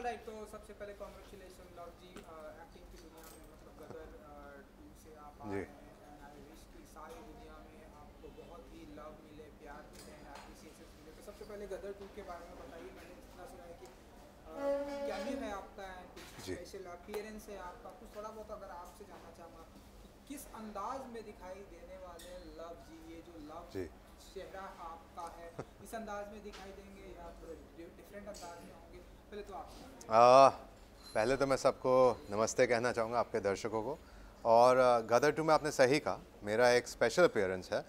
All right तो सबसे पहले कॉन्ग्रेचुलेसन लॉर्ड जी एक्टिंग की दुनिया में मतलब गदर टू uh, से आप आए आई की सारी दुनिया में आपको बहुत ही लव मिले प्यार मिले एप्रिसिएशन मिले तो सबसे पहले गदर टू के बारे में बताइए मैंने इतना सुना है कि क्या uh, ही है आपका एंड कुछ स्पेशल अपीयरेंस है आपका कुछ थोड़ा बहुत अगर आपसे जानना चाहूंगा कि किस अंदाज में दिखाई देने वाले लव जी ये जो लव चेहरा आपका है इस अंदाज में दिखाई देंगे या डिफरेंट अंदाज में होंगे पहले तो आप पहले तो मैं सबको नमस्ते कहना चाहूँगा आपके दर्शकों को और गदर टू में आपने सही कहा मेरा एक स्पेशल अपेयरेंस है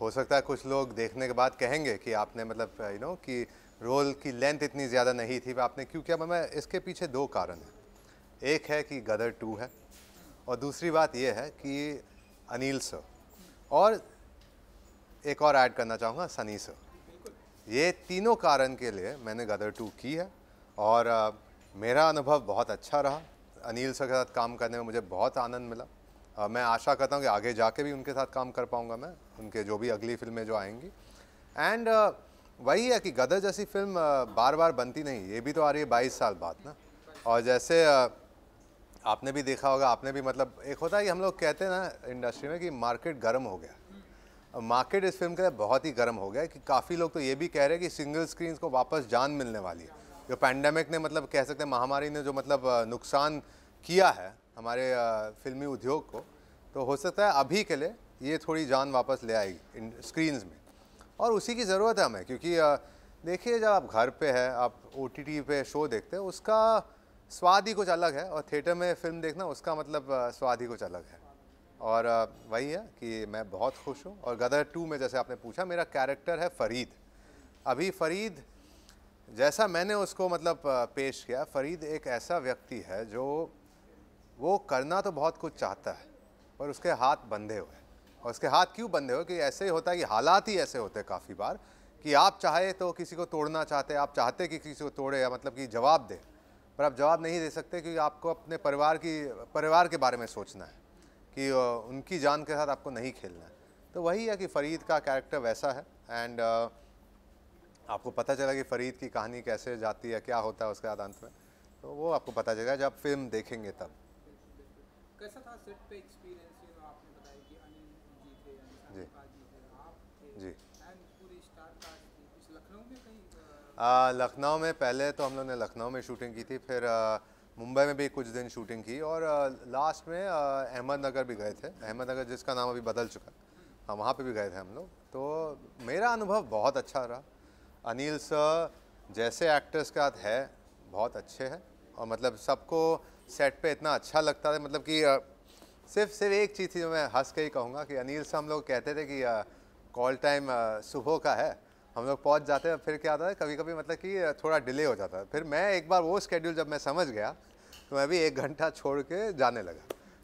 हो सकता है कुछ लोग देखने के बाद कहेंगे कि आपने मतलब यू नो कि रोल की लेंथ इतनी ज़्यादा नहीं थी आपने क्यों किया मैं इसके पीछे दो कारण हैं एक है कि गदर टू है और दूसरी बात यह है कि अनिल सर और एक और ऐड करना चाहूँगा सनी सर ये तीनों कारण के लिए मैंने गदर टू की है और आ, uh, मेरा अनुभव बहुत अच्छा रहा अनिल सर के साथ काम करने में मुझे बहुत आनंद मिला आ, uh, मैं आशा करता हूँ कि आगे जाके भी उनके साथ काम कर पाऊँगा मैं उनके जो भी अगली फिल्में जो आएंगी एंड uh, वही है कि गदर जैसी फिल्म बार बार बनती नहीं ये भी तो आ रही है बाईस साल बाद ना और जैसे आपने भी देखा होगा आपने भी मतलब एक होता है कि हम लोग कहते हैं ना इंडस्ट्री में कि मार्केट गर्म हो गया मार्केट इस फिल्म के लिए बहुत ही गर्म हो गया है कि काफ़ी लोग तो ये भी कह रहे हैं कि सिंगल स्क्रीन को वापस जान मिलने वाली है जो पैंडमिक ने मतलब कह सकते हैं महामारी ने जो मतलब नुकसान किया है हमारे फिल्मी उद्योग को तो हो सकता है अभी के लिए ये थोड़ी जान वापस ले आएगी इन स्क्रीन्स में और उसी की ज़रूरत है हमें क्योंकि देखिए जब आप घर पे है आप ओ टी पे शो देखते हैं उसका स्वाद ही कुछ अलग है और थिएटर में फिल्म देखना उसका मतलब स्वाद ही कुछ अलग है और वही है कि मैं बहुत खुश हूँ और गदर टू में जैसे आपने पूछा मेरा कैरेक्टर है फरीद अभी फरीद जैसा मैंने उसको मतलब पेश किया फरीद एक ऐसा व्यक्ति है जो वो करना तो बहुत कुछ चाहता है पर उसके हाथ बंधे हुए और उसके हाथ क्यों बंधे हुए कि ऐसे ही होता है कि हालात ही ऐसे होते हैं काफ़ी बार कि आप चाहे तो किसी को तोड़ना चाहते आप चाहते कि किसी को तोड़े या मतलब कि जवाब दे पर आप जवाब नहीं दे सकते क्योंकि आपको अपने परिवार की परिवार के बारे में सोचना है कि उनकी जान के साथ आपको नहीं खेलना है तो वही है कि फ़रीद का कैरेक्टर वैसा है एंड आपको पता चला कि फ़रीद की कहानी कैसे जाती है क्या होता है उसके बाद अंत में तो वो आपको पता चलेगा जब फिल्म देखेंगे तब कैसा था सेट पे एक्सपीरियंस आपने बताया कि अनिल जी थे जी जी लखनऊ में कहीं लखनऊ में पहले तो हम लोग ने लखनऊ में शूटिंग की थी फिर आ, मुंबई में भी कुछ दिन शूटिंग की और लास्ट में अहमदनगर भी गए थे अहमदनगर जिसका नाम अभी बदल चुका हाँ वहाँ पर भी गए थे हम लोग तो मेरा अनुभव बहुत अच्छा रहा अनिल सर जैसे एक्टर्स के साथ है बहुत अच्छे हैं और मतलब सबको सेट पे इतना अच्छा लगता था मतलब कि सिर्फ सिर्फ एक चीज़ थी जो मैं हंस के ही कहूँगा कि अनिल से हम लोग कहते थे कि कॉल टाइम सुबह का है हम लोग पहुंच जाते हैं फिर क्या होता है कभी कभी मतलब कि थोड़ा डिले हो जाता है फिर मैं एक बार वो स्केड्यूल जब मैं समझ गया तो मैं भी एक घंटा छोड़ के जाने लगा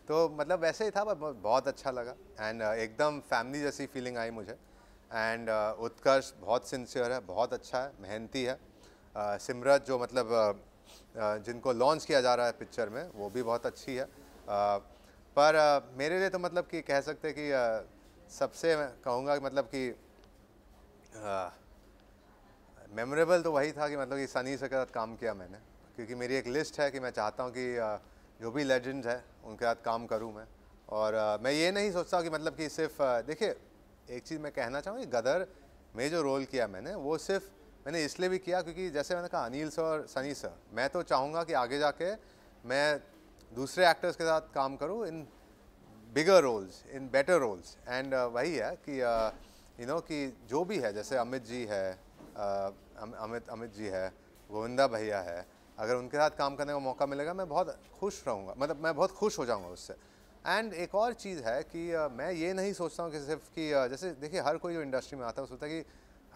तो मतलब वैसे ही था बहुत अच्छा लगा एंड uh, एकदम फैमिली जैसी फीलिंग आई मुझे एंड uh, उत्कर्ष बहुत सिंसियर है बहुत अच्छा है मेहनती है uh, सिमरत जो मतलब जिनको लॉन्च किया जा रहा है पिक्चर में वो भी बहुत अच्छी है पर मेरे लिए तो मतलब कि कह सकते कि सबसे कहूँगा मतलब कि मेमोरेबल तो वही था कि मतलब कि सनी से के साथ काम किया मैंने क्योंकि मेरी एक लिस्ट है कि मैं चाहता हूँ कि जो भी लेजेंड्स हैं उनके साथ काम करूँ मैं और मैं ये नहीं सोचता कि मतलब कि सिर्फ देखिए एक चीज़ मैं कहना चाहूँगी गदर में जो रोल किया मैंने वो सिर्फ मैंने इसलिए भी किया क्योंकि जैसे मैंने कहा अनिल सर और सनी सर मैं तो चाहूँगा कि आगे जाके मैं दूसरे एक्टर्स के साथ काम करूँ in bigger roles in better roles and वही है कि you uh, know you know, कि जो भी है जैसे अमित जी है अमित अमित जी है गोविंदा भैया है अगर उनके साथ काम करने का मौका मिलेगा मैं बहुत खुश रहूँगा मतलब मैं बहुत खुश हो जाऊँगा उससे एंड एक और चीज़ है कि मैं ये नहीं सोचता हूँ कि सिर्फ कि जैसे देखिए हर कोई जो इंडस्ट्री में आता है वो सोचता है कि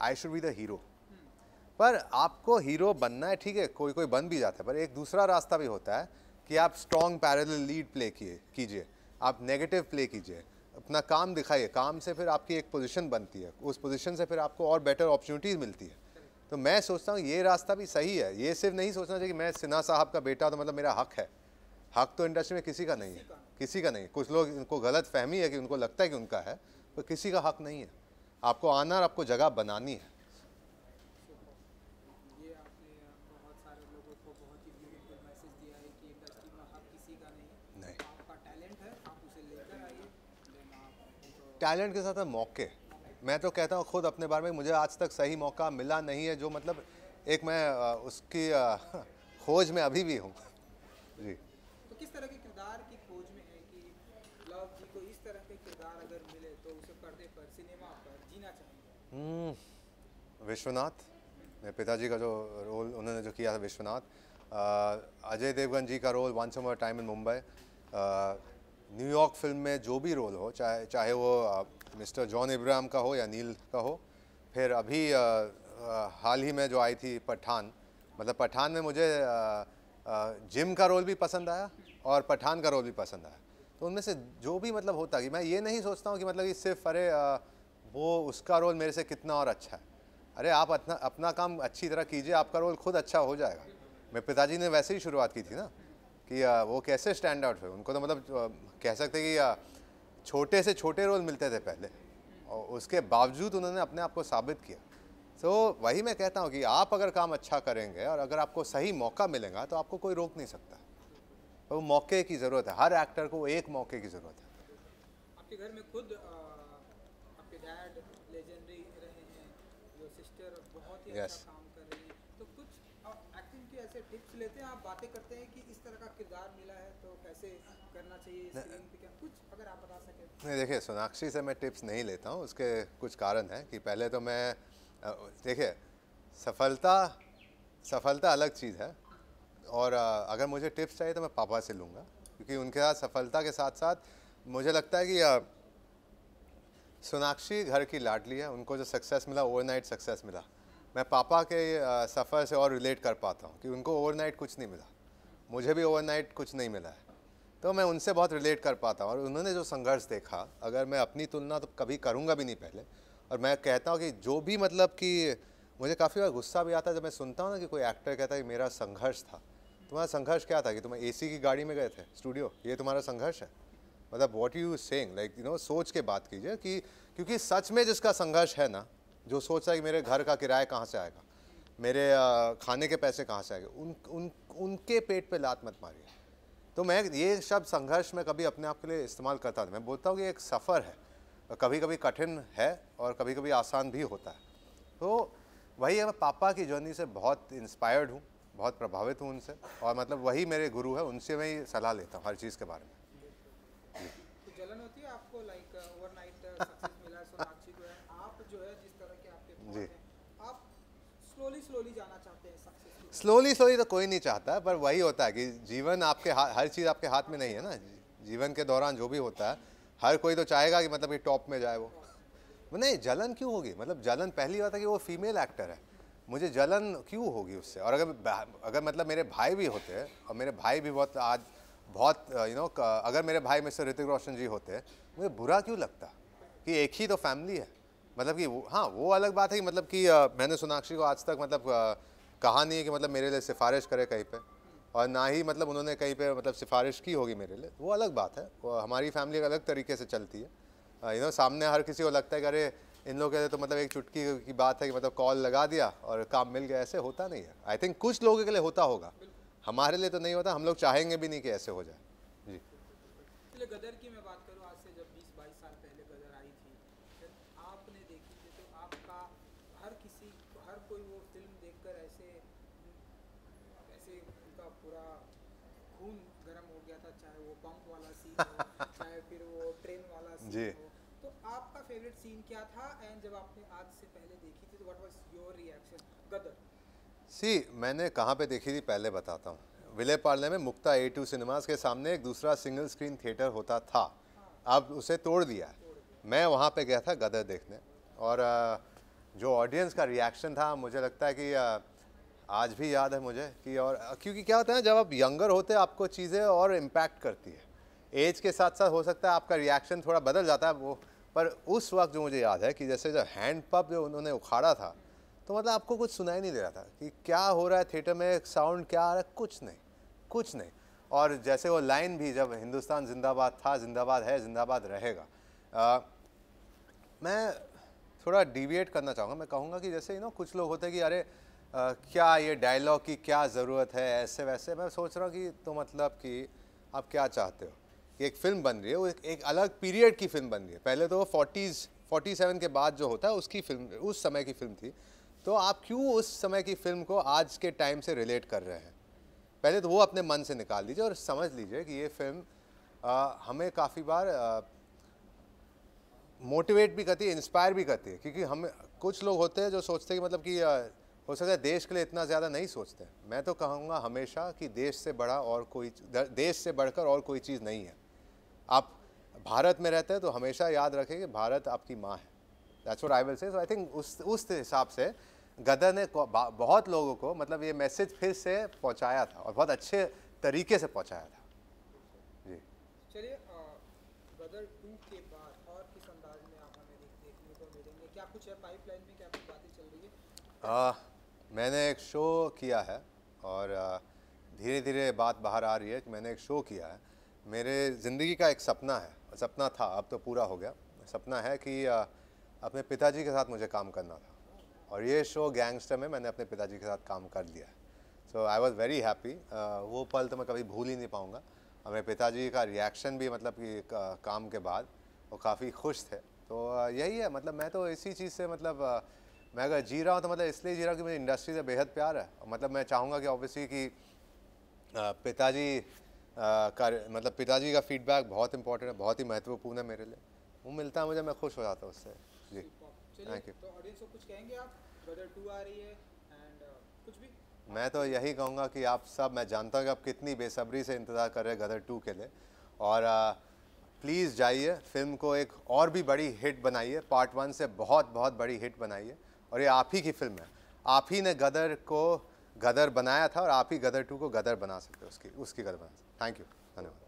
I should be the hero पर आपको हीरो बनना है ठीक है कोई कोई बन भी जाता है पर एक दूसरा रास्ता भी होता है कि आप स्ट्रॉन्ग पैरल लीड प्ले किए कीजिए आप नेगेटिव प्ले कीजिए अपना काम दिखाइए काम से फिर आपकी एक पोजीशन बनती है उस पोजीशन से फिर आपको और बेटर अपॉर्चुनिटीज़ मिलती है तो मैं सोचता हूँ ये रास्ता भी सही है ये सिर्फ नहीं सोचना चाहिए कि मैं सिन्हा साहब का बेटा तो मतलब मेरा हक है हक तो इंडस्ट्री में किसी का नहीं है किसी का नहीं कुछ लोग इनको गलत फहमी है कि उनको लगता है कि उनका है पर किसी का हक नहीं है आपको आना और आपको जगह बनानी है टैलेंट के साथ मौके मैं तो कहता हूँ खुद अपने बारे में मुझे आज तक सही मौका मिला नहीं है जो मतलब एक मैं उसकी खोज में अभी भी हूँ जी तो किस तरह के किरदार की खोज में है कि लव जी को इस तरह के किरदार अगर मिले तो उसे पर्दे पर सिनेमा पर जीना चाहिए हम्म, विश्वनाथ मेरे पिताजी का जो रोल उन्होंने जो किया था विश्वनाथ अजय देवगन जी का role one summer time in Mumbai New York film में जो भी रोल हो चाहे चाहे वो मिस्टर जॉन इब्राहम का हो या नील का हो फिर अभी आ, आ, हाल ही में जो आई थी पठान मतलब पठान में मुझे आ, जिम का रोल भी पसंद आया और पठान का रोल भी पसंद आया तो उनमें से जो भी मतलब होता कि मैं ये नहीं सोचता हूँ कि मतलब कि सिर्फ अरे वो उसका रोल मेरे से कितना और अच्छा है अरे आप अपना अपना काम अच्छी तरह कीजिए आपका रोल खुद अच्छा हो जाएगा मेरे पिताजी ने वैसे ही शुरुआत की थी ना कि वो कैसे स्टैंड आउट हुए उनको तो मतलब कह सकते कि छोटे से छोटे रोल मिलते थे पहले और उसके बावजूद उन्होंने अपने आप को साबित किया तो so, वही मैं कहता हूँ कि आप अगर काम अच्छा करेंगे और अगर आपको सही मौका मिलेगा तो आपको कोई रोक नहीं सकता वो तो मौके की ज़रूरत है हर एक्टर को एक मौके की ज़रूरत है आपके घर में खुद आपके डैड लेजेंडरी रहे हैं सिस्टर बहुत ही अच्छा yes. अच्छा काम से टिप्स लेते हैं आप बातें करते हैं कि इस तरह का किरदार मिला है तो कैसे करना चाहिए कुछ अगर आप बता सकें नहीं देखिए सोनाक्षी से मैं टिप्स नहीं लेता हूँ उसके कुछ कारण हैं कि पहले तो मैं देखिए सफलता सफलता अलग चीज़ है और अगर मुझे टिप्स चाहिए तो मैं पापा से लूँगा क्योंकि उनके साथ सफलता के साथ साथ मुझे लगता है कि सोनाक्षी घर की लाडली है उनको जो सक्सेस मिला ओवरनाइट सक्सेस मिला मैं पापा के सफ़र से और रिलेट कर पाता हूँ कि उनको ओवरनाइट कुछ नहीं मिला मुझे भी ओवरनाइट कुछ नहीं मिला है तो मैं उनसे बहुत रिलेट कर पाता हूँ और उन्होंने जो संघर्ष देखा अगर मैं अपनी तुलना तो कभी करूँगा भी नहीं पहले और मैं कहता हूँ कि जो भी मतलब कि मुझे काफ़ी बार गुस्सा भी आता है जब मैं सुनता हूँ ना कि कोई एक्टर कहता है कि मेरा संघर्ष था तुम्हारा संघर्ष क्या था कि तुम ए की गाड़ी में गए थे स्टूडियो ये तुम्हारा संघर्ष है मतलब what you sang like you know सोच के बात कीजिए कि क्योंकि सच में जिसका संघर्ष है ना जो सोच रहा है कि मेरे घर का किराया कहाँ से आएगा मेरे खाने के पैसे कहाँ से आएंगे उन उन उनके पेट पे लात मत मारिए तो मैं ये शब्द संघर्ष में कभी अपने आप के लिए इस्तेमाल करता था मैं बोलता हूँ कि एक सफ़र है कभी कभी कठिन है और कभी कभी आसान भी होता है तो वही है मैं पापा की जर्नी से बहुत इंस्पायर्ड हूँ बहुत प्रभावित हूँ उनसे और मतलब वही मेरे गुरु है उनसे मैं ही सलाह लेता हूँ हर चीज़ के बारे में तो जलन होती है आपको लाइक ओवरनाइट जी आप स्लोली स्लोली जाना चाहते हैं स्लोली स्लोली तो कोई नहीं चाहता पर वही होता है कि जीवन आपके हाथ हर चीज़ आपके हाथ में नहीं है ना जीवन के दौरान जो भी होता है हर कोई तो चाहेगा कि मतलब ये टॉप में जाए वो नहीं जलन क्यों होगी मतलब जलन पहली बात है कि वो फीमेल एक्टर है मुझे जलन क्यों होगी उससे और अगर अगर मतलब मेरे भाई भी होते और मेरे भाई भी बहुत आज बहुत यू नो अगर मेरे भाई मिस्टर ऋतिक रोशन जी होते मुझे बुरा क्यों लगता कि एक ही तो फैमिली है मतलब कि हाँ वो अलग बात है कि मतलब कि आ, मैंने सोनाक्षी को आज तक मतलब आ, कहा नहीं है कि मतलब मेरे लिए सिफारिश करे कहीं पे और ना ही मतलब उन्होंने कहीं पे मतलब सिफारिश की होगी मेरे लिए वो अलग बात है वो हमारी फैमिली अलग तरीके से चलती है यू नो सामने हर किसी को लगता है कि अरे इन लोग के तो मतलब एक चुटकी की बात है कि मतलब कॉल लगा दिया और काम मिल गया ऐसे होता नहीं है आई थिंक कुछ लोगों के लिए होता होगा हमारे लिए तो नहीं होता हम लोग चाहेंगे भी नहीं कि ऐसे हो जाए जी अच्छा, गदर की मैं बात वाला सीन चाहे फिर वो ट्रेन वाला सीन जी तो आपका फेवरेट सीन क्या था एंड जब आपने आज से पहले देखी थी तो what was your reaction Gadar सी मैंने कहाँ पे देखी थी पहले बताता हूँ विले पार्ले में मुक्ता ए टू सिनेमाज के सामने एक दूसरा सिंगल स्क्रीन थिएटर होता था हाँ। अब उसे तोड़ दिया मैं वहाँ पे गया था गदर देखने और जो ऑडियंस का रिएक्शन था मुझे लगता है कि आज भी याद है मुझे कि और क्योंकि क्या होता है जब आप यंगर होते हैं आपको चीज़ें और इम्पैक्ट करती है एज के साथ साथ हो सकता है आपका रिएक्शन थोड़ा बदल जाता है वो पर उस वक्त जो मुझे याद है कि जैसे जब हैंड जो उन्होंने उखाड़ा था तो मतलब आपको कुछ सुनाई नहीं दे रहा था कि क्या हो रहा है थिएटर में साउंड क्या आ रहा है कुछ नहीं कुछ नहीं और जैसे वो लाइन भी जब हिंदुस्तान जिंदाबाद था जिंदाबाद है जिंदाबाद रहेगा आ, मैं थोड़ा डिविएट करना चाहूँगा मैं कहूँगा कि जैसे यू नो कुछ लोग होते हैं कि अरे क्या ये डायलॉग की क्या ज़रूरत है ऐसे वैसे मैं सोच रहा हूँ कि तो मतलब कि आप क्या चाहते हो कि एक फ़िल्म बन रही है वो एक, एक अलग पीरियड की फ़िल्म बन रही है पहले तो वो फोर्टीज़ फोर्टी सेवन के बाद जो होता है उसकी फ़िल्म उस समय की फ़िल्म थी तो आप क्यों उस समय की फ़िल्म को आज के टाइम से रिलेट कर रहे हैं पहले तो वो अपने मन से निकाल लीजिए और समझ लीजिए कि ये फिल्म आ, हमें काफ़ी बार आ, मोटिवेट भी करती है इंस्पायर भी करती है क्योंकि हम कुछ लोग होते हैं जो सोचते हैं कि मतलब कि हो सकता है देश के लिए इतना ज़्यादा नहीं सोचते मैं तो कहूँगा हमेशा कि देश से बड़ा और कोई देश से बढ़कर और कोई चीज़ नहीं है आप भारत में रहते हैं तो हमेशा याद रखें कि भारत आपकी माँ है that's what I will say so I think उस उस हिसाब से गदर ने बहुत लोगों को मतलब ये मैसेज फिर से पहुँचाया था और बहुत अच्छे तरीके से पहुँचाया था जी चलिए गदर टू के बाद और किस अंदाज में आप हमें देखने को मिलेंगे क्या कुछ है पाइपलाइन में क्या कुछ बातें चल रही है मैंने एक शो किया है और धीरे धीरे बात बाहर आ रही है कि मैंने एक शो किया है मेरे ज़िंदगी का एक सपना है सपना था अब तो पूरा हो गया सपना है कि अपने पिताजी के साथ मुझे काम करना था और ये शो गैंगस्टर में मैंने अपने पिताजी के साथ काम कर लिया so I was very happy वो पल तो मैं कभी भूल ही नहीं पाऊँगा और मेरे पिताजी का रिएक्शन भी मतलब कि काम के बाद वो काफ़ी खुश थे तो यही है मतलब मैं तो इसी चीज़ से मतलब मैं अगर जी रहा हूँ तो मतलब इसलिए जी रहा हूँ कि मुझे इंडस्ट्री से बेहद प्यार है मतलब मैं चाहूँगा कि ऑब्वियसली कि पिताजी का मतलब पिताजी का फीडबैक बहुत इंपॉर्टेंट है बहुत ही महत्वपूर्ण है मेरे लिए वो मिलता है मुझे मैं खुश हो जाता हूँ उससे जी थैंक यू टू मैं तो यही कहूँगा कि आप सब मैं जानता हूँ कि आप कितनी बेसब्री से इंतज़ार कर रहे हैं गदर टू के लिए और प्लीज़ जाइए फिल्म को एक और भी बड़ी हिट बनाइए पार्ट वन से बहुत बहुत बड़ी हिट बनाइए और ये आप ही की फिल्म है आप ही ने गदर को गदर बनाया था और आप ही गदर टू को गदर बना सकते हो उसकी उसकी गदर बना सकते थैंक यू धन्यवाद